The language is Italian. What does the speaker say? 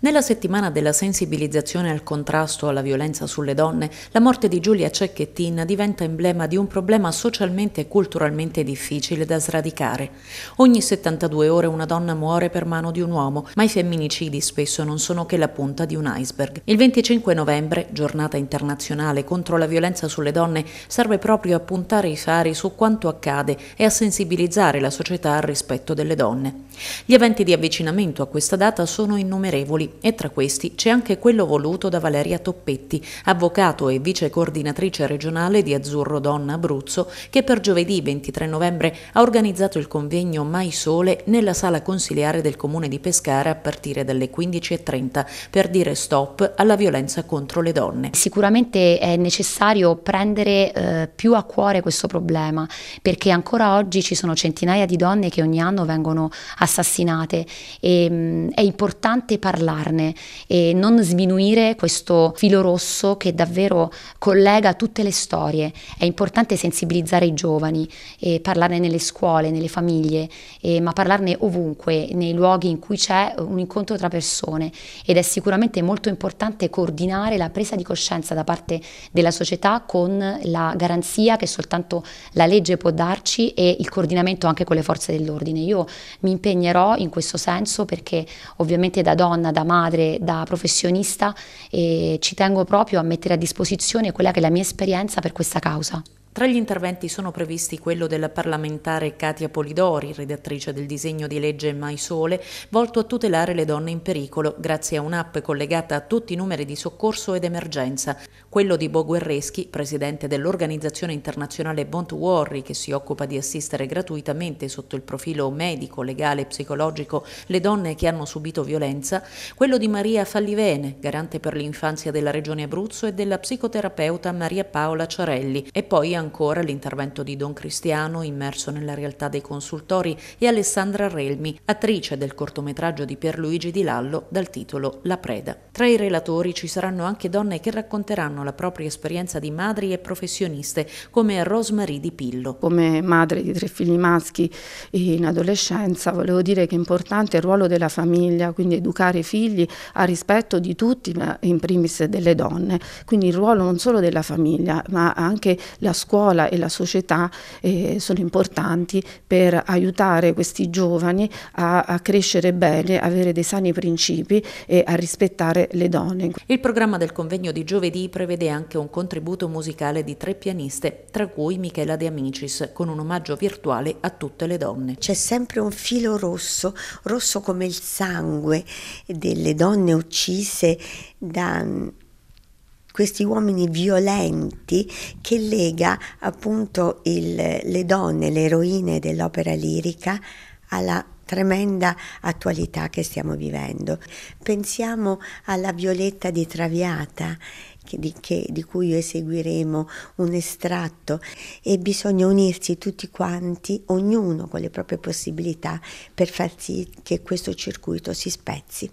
Nella settimana della sensibilizzazione al contrasto alla violenza sulle donne, la morte di Giulia Cecchettin diventa emblema di un problema socialmente e culturalmente difficile da sradicare. Ogni 72 ore una donna muore per mano di un uomo, ma i femminicidi spesso non sono che la punta di un iceberg. Il 25 novembre, giornata internazionale contro la violenza sulle donne, serve proprio a puntare i fari su quanto accade e a sensibilizzare la società al rispetto delle donne. Gli eventi di avvicinamento a questa data sono innumerevoli e tra questi c'è anche quello voluto da Valeria Toppetti, avvocato e vice coordinatrice regionale di Azzurro Donna Abruzzo, che per giovedì 23 novembre ha organizzato il convegno Mai Sole nella sala consiliare del comune di Pescara a partire dalle 15.30 per dire stop alla violenza contro le donne. Sicuramente è necessario prendere eh, più a cuore questo problema perché ancora oggi ci sono centinaia di donne che ogni anno vengono assassinate e mh, mm, è importante parlare parlarne e non sminuire questo filo rosso che davvero collega tutte le storie. È importante sensibilizzare i giovani e parlarne nelle scuole, nelle famiglie, e, ma parlarne ovunque, nei luoghi in cui c'è un incontro tra persone ed è sicuramente molto importante coordinare la presa di coscienza da parte della società con la garanzia che soltanto la legge può darci e il coordinamento anche con le forze dell'ordine. Io mi impegnerò in questo senso perché ovviamente da donna, da madre, da professionista e ci tengo proprio a mettere a disposizione quella che è la mia esperienza per questa causa. Tra gli interventi sono previsti quello della parlamentare Katia Polidori, redattrice del disegno di legge Mai Sole, volto a tutelare le donne in pericolo grazie a un'app collegata a tutti i numeri di soccorso ed emergenza, quello di Bo Guerreschi, presidente dell'organizzazione internazionale Bond Worry, che si occupa di assistere gratuitamente sotto il profilo medico, legale e psicologico le donne che hanno subito violenza, quello di Maria Fallivene, garante per l'infanzia della Regione Abruzzo e della psicoterapeuta Maria Paola Ciarelli, e poi ancora l'intervento di Don Cristiano immerso nella realtà dei consultori e Alessandra Relmi, attrice del cortometraggio di Pierluigi Di Lallo dal titolo La Preda. Tra i relatori ci saranno anche donne che racconteranno la propria esperienza di madri e professioniste come Rosemary Di Pillo. Come madre di tre figli maschi in adolescenza volevo dire che è importante il ruolo della famiglia, quindi educare i figli a rispetto di tutti, ma in primis delle donne. Quindi il ruolo non solo della famiglia, ma anche la scuola scuola e la società eh, sono importanti per aiutare questi giovani a, a, crescere bene, avere dei sani principi e a rispettare le donne. Il programma del convegno di giovedì prevede anche un contributo musicale di tre pianiste, tra cui Michela De Amicis, con un omaggio virtuale a tutte le donne. C'è sempre un filo rosso, rosso come il sangue delle donne uccise da questi uomini violenti che lega appunto il, le donne, le eroine dell'opera lirica alla tremenda attualità che stiamo vivendo. Pensiamo alla Violetta di Traviata di, che, di, cui eseguiremo un estratto e bisogna unirsi tutti quanti, ognuno con le proprie possibilità, per far sì che questo circuito si spezzi.